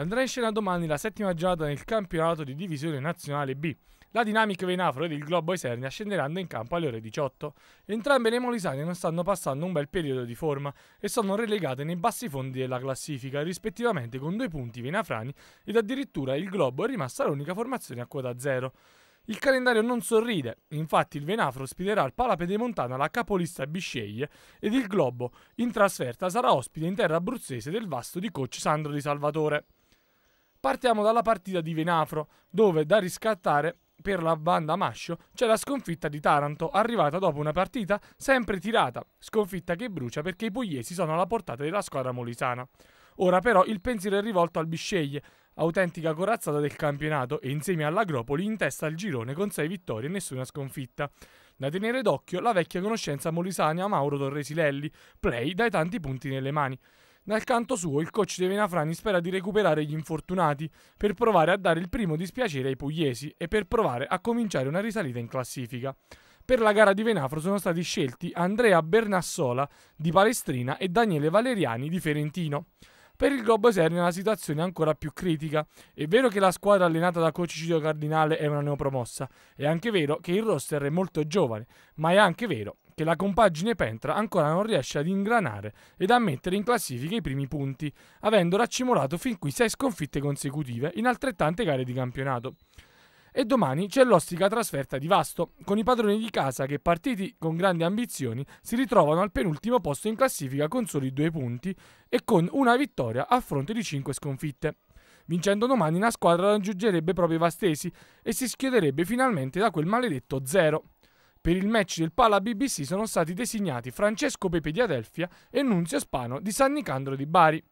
Andrà in scena domani la settima giornata nel campionato di divisione nazionale B. La Dinamica Venafro ed il Globo Esernia scenderanno in campo alle ore 18. Entrambe le molisane non stanno passando un bel periodo di forma e sono relegate nei bassi fondi della classifica, rispettivamente con due punti Venafrani ed addirittura il Globo è rimasta l'unica formazione a quota zero. Il calendario non sorride, infatti il Venafro ospiterà il Pala Pedemontana la capolista Bisceglie ed il Globo in trasferta sarà ospite in terra abruzzese del vasto di coach Sandro Di Salvatore. Partiamo dalla partita di Venafro, dove da riscattare per la banda Mascio c'è la sconfitta di Taranto, arrivata dopo una partita sempre tirata, sconfitta che brucia perché i pugliesi sono alla portata della squadra molisana. Ora però il pensiero è rivolto al Bisceglie, autentica corazzata del campionato e insieme all'Agropoli in testa al girone con 6 vittorie e nessuna sconfitta. Da tenere d'occhio la vecchia conoscenza molisana Mauro Torresilelli, play dai tanti punti nelle mani. Dal canto suo, il coach De Venafrani spera di recuperare gli infortunati per provare a dare il primo dispiacere ai pugliesi e per provare a cominciare una risalita in classifica. Per la gara di Venafro sono stati scelti Andrea Bernassola di Palestrina e Daniele Valeriani di Ferentino. Per il Globo Esernia la situazione è ancora più critica. È vero che la squadra allenata da coach Cicilio Cardinale è una neopromossa, è anche vero che il roster è molto giovane, ma è anche vero che la compagine Pentra ancora non riesce ad ingranare ed a mettere in classifica i primi punti, avendo raccimolato fin qui sei sconfitte consecutive in altrettante gare di campionato. E domani c'è l'ostica trasferta di Vasto, con i padroni di casa che, partiti con grandi ambizioni, si ritrovano al penultimo posto in classifica con soli due punti e con una vittoria a fronte di cinque sconfitte. Vincendo domani la squadra raggiungerebbe proprio i Vastesi e si schioderebbe finalmente da quel maledetto zero. Per il match del Pala BBC sono stati designati Francesco Pepe di Adelfia e Nunzio Spano di San Nicandro di Bari.